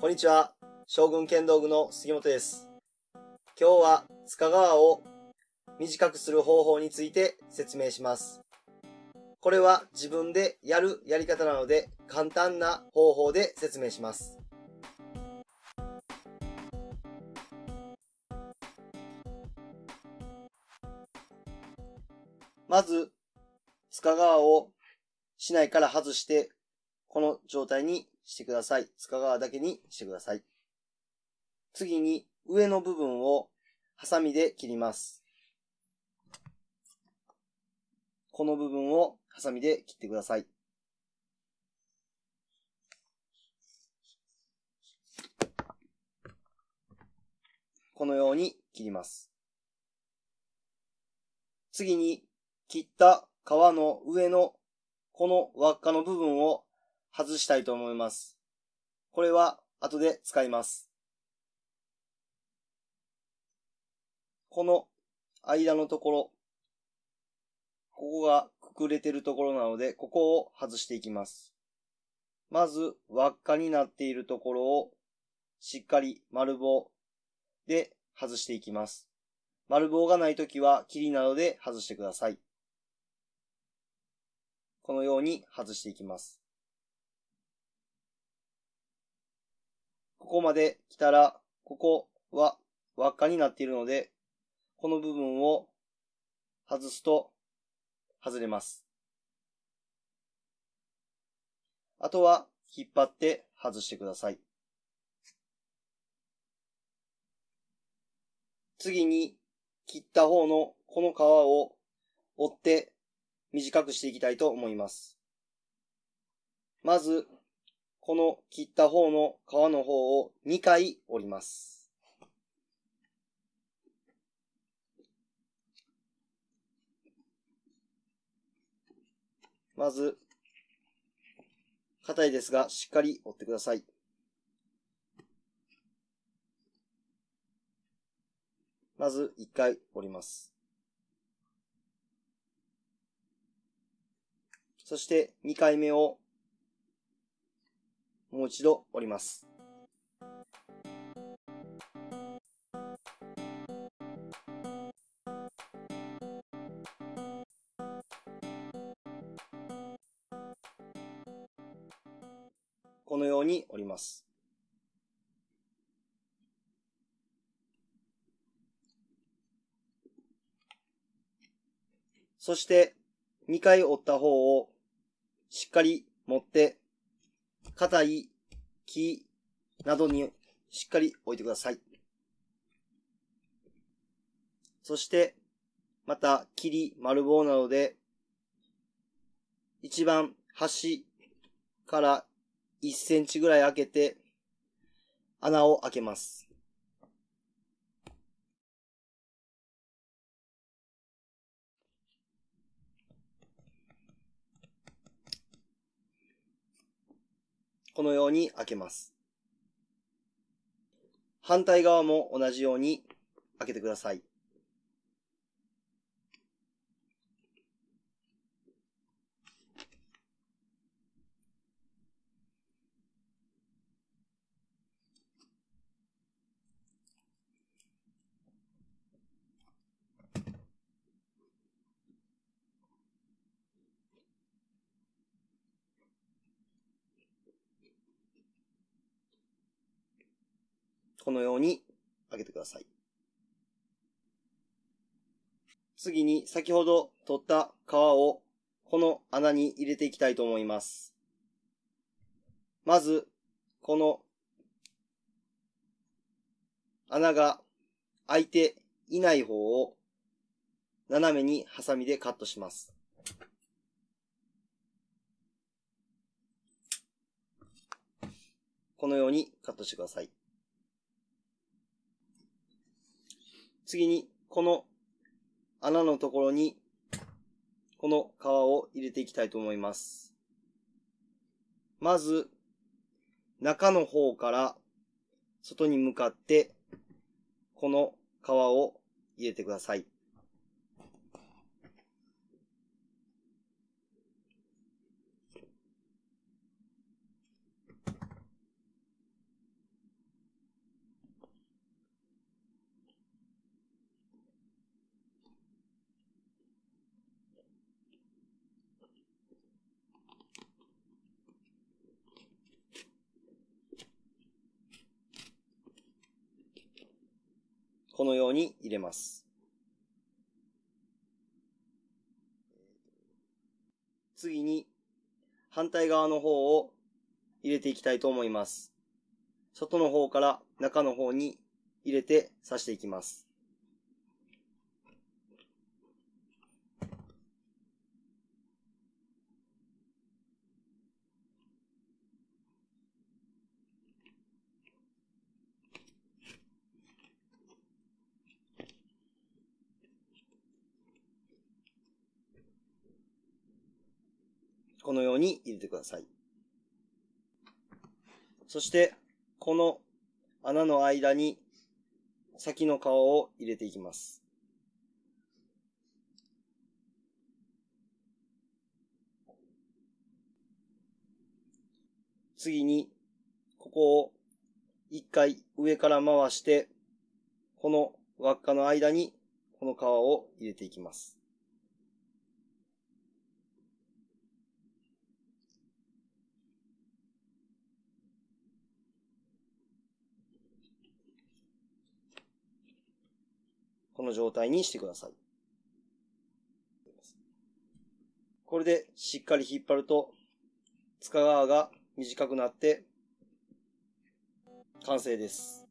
こんにちは。将軍剣道部の杉本です。今日は塚川を短くする方法について説明します。これは自分でやるやり方なので簡単な方法で説明します。まず、塚川を市内から外して、この状態にしてください。塚わだけにしてください。次に、上の部分をハサミで切ります。この部分をハサミで切ってください。このように切ります。次に、切った皮の上のこの輪っかの部分を外したいと思います。これは後で使います。この間のところ、ここがくくれてるところなので、ここを外していきます。まず、輪っかになっているところを、しっかり丸棒で外していきます。丸棒がないときは、切りなどで外してください。このように外していきます。ここまで来たら、ここは輪っかになっているので、この部分を外すと外れます。あとは引っ張って外してください。次に切った方のこの皮を折って短くしていきたいと思います。まずこの切った方の皮の方を2回折ります。まず、硬いですが、しっかり折ってください。まず1回折ります。そして2回目をもう一度折ります。このように折ります。そして、2回折った方をしっかり持って硬い木などにしっかり置いてください。そして、また、霧、丸棒などで、一番端から1センチぐらい開けて、穴を開けます。このように開けます。反対側も同じように開けてください。このように上げてください。次に先ほど取った皮をこの穴に入れていきたいと思います。まず、この穴が開いていない方を斜めにハサミでカットします。このようにカットしてください。次に、この穴のところに、この皮を入れていきたいと思います。まず、中の方から外に向かって、この皮を入れてください。のように入れます。次に、反対側の方を入れていきたいと思います。外の方から中の方に入れて刺していきます。このように入れてください。そして、この穴の間に先の皮を入れていきます。次に、ここを一回上から回して、この輪っかの間にこの皮を入れていきます。の状態にしてください。これでしっかり引っ張ると、塚側が短くなって、完成です。